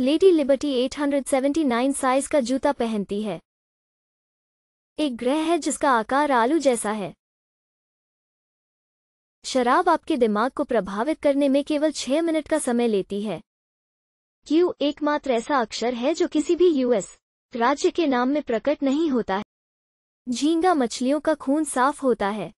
lady liberty 879 size का जूता पहनती है एक ग्रह है जिसका आकार आलू जैसा है शराब आपके दिमाग को प्रभावित करने में केवल छह मिनट का समय लेती है क्यू एकमात्र ऐसा अक्षर है जो किसी भी यूएस राज्य के नाम में प्रकट नहीं होता है झींगा मछलियों का खून साफ होता है